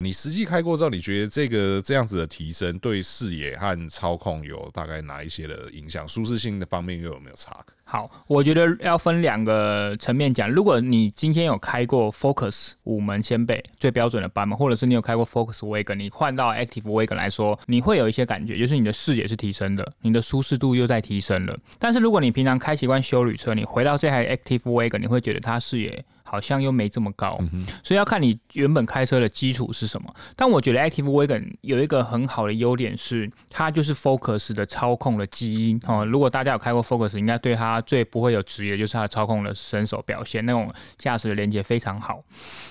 你实际开过之后，你觉得这个这样子的提升对视野和操控有大概哪一些的影响？舒适性的方面又有没有差？好，我觉得要分两个层面讲。如果你今天有开过 Focus 五门先辈最标准的版本，或者是你有开过 Focus Wagon，你换到 Active Wagon 来说，你会有一些感觉，就是你的视野是提升的，你的舒适度又在提升了。但是如果你平常开习惯修旅车，你回到这台 Active Wagon，你会觉得它视野。好像又没这么高，所以要看你原本开车的基础是什么。但我觉得 Active Wagon 有一个很好的优点是，它就是 Focus 的操控的基因哦。如果大家有开过 Focus，应该对它最不会有质疑的就是它操控的身手表现，那种驾驶的连接非常好。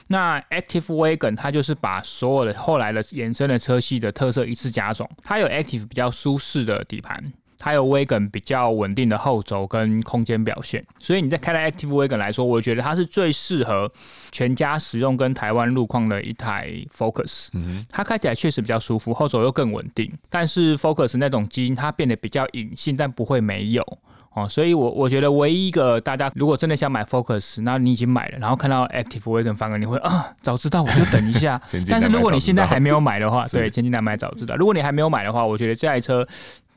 那 Active Wagon 它就是把所有的后来的衍生的车系的特色一次加总，它有 Active 比较舒适的底盘。它有 v a g n 比较稳定的后轴跟空间表现，所以你在开 Active w a g a n 来说，我觉得它是最适合全家使用跟台湾路况的一台 Focus。它开起来确实比较舒服，后轴又更稳定。但是 Focus 那种基因它变得比较隐性，但不会没有哦。所以我我觉得唯一一个大家如果真的想买 Focus，那你已经买了，然后看到 Active w a g a n 反而你会啊，早知道我就等一下。但是如果你现在还没有买的话，对，前金难买早知道。如果你还没有买的话，我觉得这台车。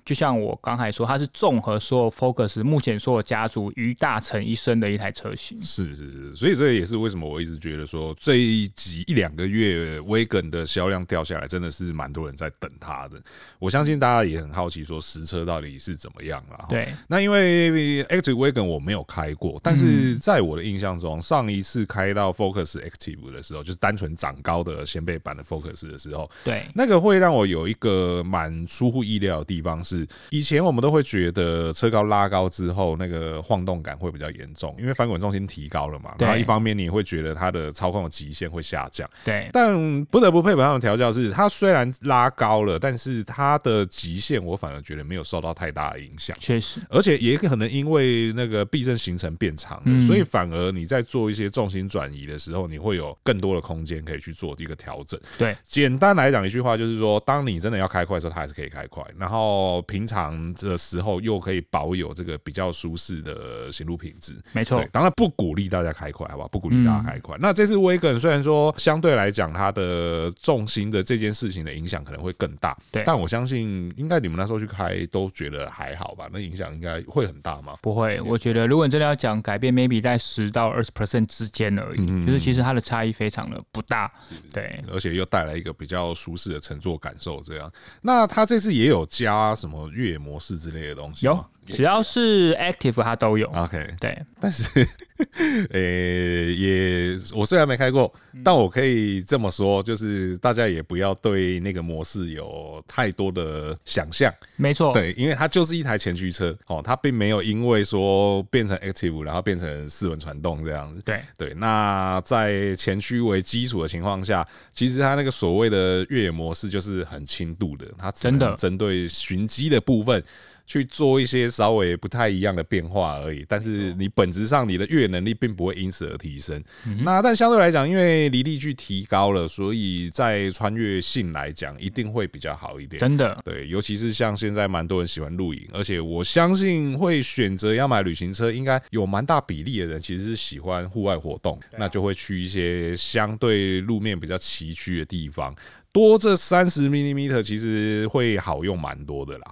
就像我刚才说，它是综合所有 Focus 目前所有家族于大成一生的一台车型。是是是，所以这也是为什么我一直觉得说，这一集一两个月 Wagon 的销量掉下来，真的是蛮多人在等它的。我相信大家也很好奇，说实车到底是怎么样了。对，那因为 Active Wagon 我没有开过，但是在我的印象中，上一次开到 Focus Active 的时候，就是单纯长高的先辈版的 Focus 的时候，对，那个会让我有一个蛮出乎意料的地方是。以前我们都会觉得车高拉高之后，那个晃动感会比较严重，因为翻滚重心提高了嘛。然后一方面你会觉得它的操控的极限会下降。对。但不得不佩服他们的调教，是它虽然拉高了，但是它的极限我反而觉得没有受到太大的影响。确实。而且也可能因为那个避震行程变长，所以反而你在做一些重心转移的时候，你会有更多的空间可以去做一个调整。对。简单来讲一句话，就是说，当你真的要开快的时候，它还是可以开快。然后。平常的时候又可以保有这个比较舒适的行路品质，没错。当然不鼓励大家开快，好不好？不鼓励大家开快。那这次威根虽然说相对来讲它的重心的这件事情的影响可能会更大，对。但我相信应该你们那时候去开都觉得还好吧？那影响应该会很大吗？不会，我觉得如果你真的要讲改变，maybe 在十到二十 percent 之间而已，就是其实它的差异非常的不大，对。而且又带来一个比较舒适的乘坐感受，这样。那它这次也有加什什么越野模式之类的东西，有，只要是 active 它都有。OK，对，但是。呃，也我虽然没开过，但我可以这么说，就是大家也不要对那个模式有太多的想象。没错，对，因为它就是一台前驱车哦，它并没有因为说变成 active 然后变成四轮传动这样子。对对，那在前驱为基础的情况下，其实它那个所谓的越野模式就是很轻度的，它真的针对寻机的部分。去做一些稍微不太一样的变化而已，但是你本质上你的越野能力并不会因此而提升。那但相对来讲，因为离地距提高了，所以在穿越性来讲一定会比较好一点。真的，对，尤其是像现在蛮多人喜欢露营，而且我相信会选择要买旅行车，应该有蛮大比例的人其实是喜欢户外活动，那就会去一些相对路面比较崎岖的地方。多这三十毫米米其实会好用蛮多的啦。